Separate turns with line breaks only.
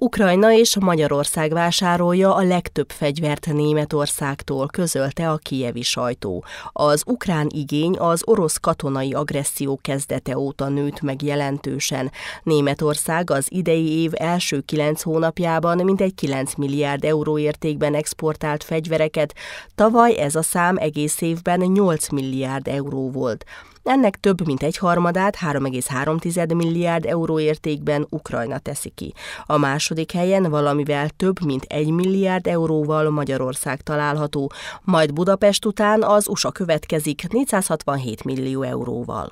Ukrajna és Magyarország vásárolja a legtöbb fegyvert Németországtól, közölte a kijevi sajtó. Az ukrán igény az orosz katonai agresszió kezdete óta nőtt meg jelentősen. Németország az idei év első kilenc hónapjában mintegy 9 milliárd euró értékben exportált fegyvereket, tavaly ez a szám egész évben 8 milliárd euró volt. Ennek több mint egy harmadát, 3,3 milliárd euró értékben Ukrajna teszi ki. A második helyen valamivel több mint egy milliárd euróval Magyarország található, majd Budapest után az USA következik 467 millió euróval.